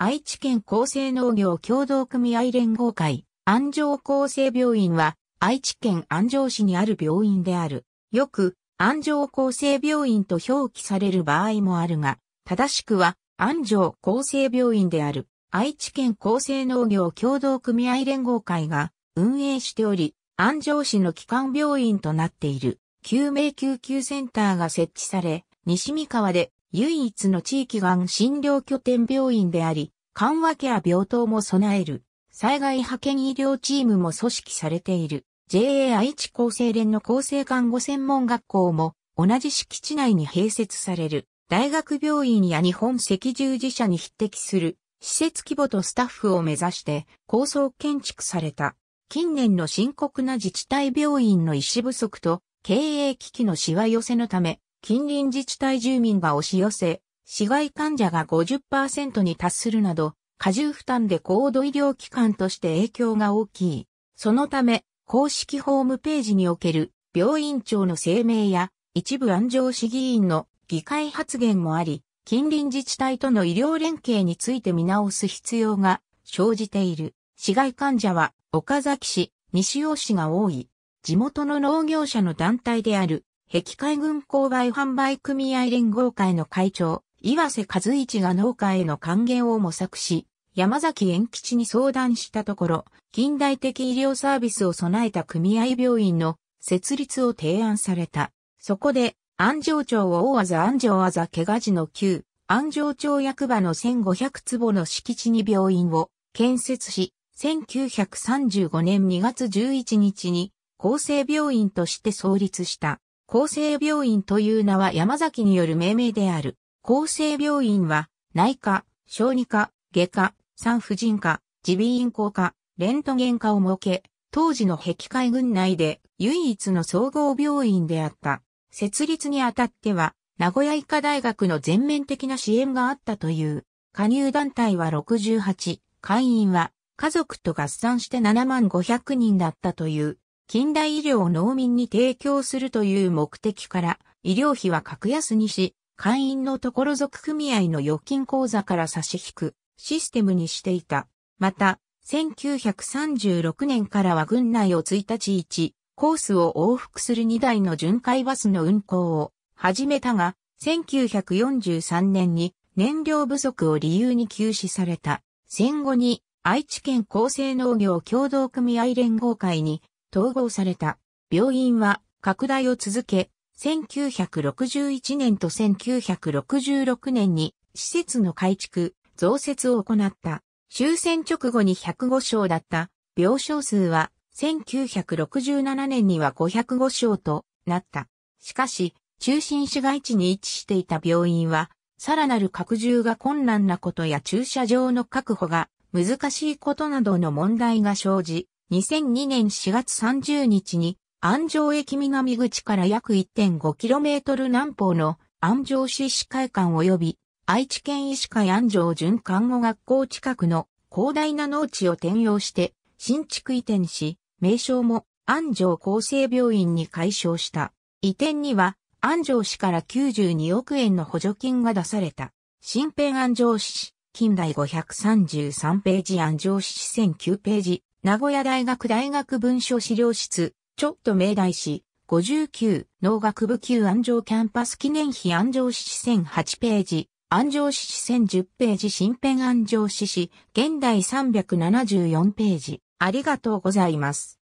愛知県厚生農業協同組合連合会、安城厚生病院は、愛知県安城市にある病院である。よく、安城厚生病院と表記される場合もあるが、正しくは、安城厚生病院である。愛知県厚生農業協同組合連合会が運営しており、安城市の基幹病院となっている。救命救急センターが設置され、西三河で唯一の地域がん診療拠点病院であり、緩和ケア病棟も備える、災害派遣医療チームも組織されている、JA 愛知厚生連の厚生看護専門学校も同じ敷地内に併設される、大学病院や日本赤十字社に匹敵する、施設規模とスタッフを目指して構想建築された。近年の深刻な自治体病院の医師不足と経営危機のしわ寄せのため、近隣自治体住民が押し寄せ、市外患者が50%に達するなど、過重負担で高度医療機関として影響が大きい。そのため、公式ホームページにおける病院長の声明や一部安城市議員の議会発言もあり、近隣自治体との医療連携について見直す必要が生じている。市外患者は岡崎市、西尾市が多い。地元の農業者の団体である壁海軍購買販売組合連合会の会長、岩瀬和一が農家への還元を模索し、山崎縁吉に相談したところ、近代的医療サービスを備えた組合病院の設立を提案された。そこで、安城町を大技安城技怪我時の旧、安城町役場の1500坪の敷地に病院を建設し、1935年2月11日に厚生病院として創立した。厚生病院という名は山崎による命名である。厚生病院は、内科、小児科、外科、産婦人科、耳鼻咽喉科、レントゲン科を設け、当時の壁海軍内で唯一の総合病院であった。設立にあたっては、名古屋医科大学の全面的な支援があったという。加入団体は68、会員は家族と合算して7万500人だったという。近代医療を農民に提供するという目的から、医療費は格安にし、会員のところ属組合の預金口座から差し引くシステムにしていた。また、1936年からは軍内を1日1コースを往復する2台の巡回バスの運行を始めたが、1943年に燃料不足を理由に休止された。戦後に愛知県厚生農業協同組合連合会に統合された。病院は拡大を続け、1961年と1966年に施設の改築、増設を行った。終戦直後に105床だった病床数は1967年には505床となった。しかし、中心市街地に位置していた病院は、さらなる拡充が困難なことや駐車場の確保が難しいことなどの問題が生じ、2002年4月30日に安城駅南口から約 1.5km 南方の安城市市会館及び愛知県医師会安城準看護学校近くの広大な農地を転用して新築移転し、名称も安城厚生病院に改称した。移転には安城市から92億円の補助金が出された。新編安城市、近代533ページ安城市1 0 0 9ページ、名古屋大学大学文書資料室、ちょっと命題し、59、農学部級安城キャンパス記念碑安城市誌1008ページ、安城市誌1010ページ新編安城市誌、現代374ページ、ありがとうございます。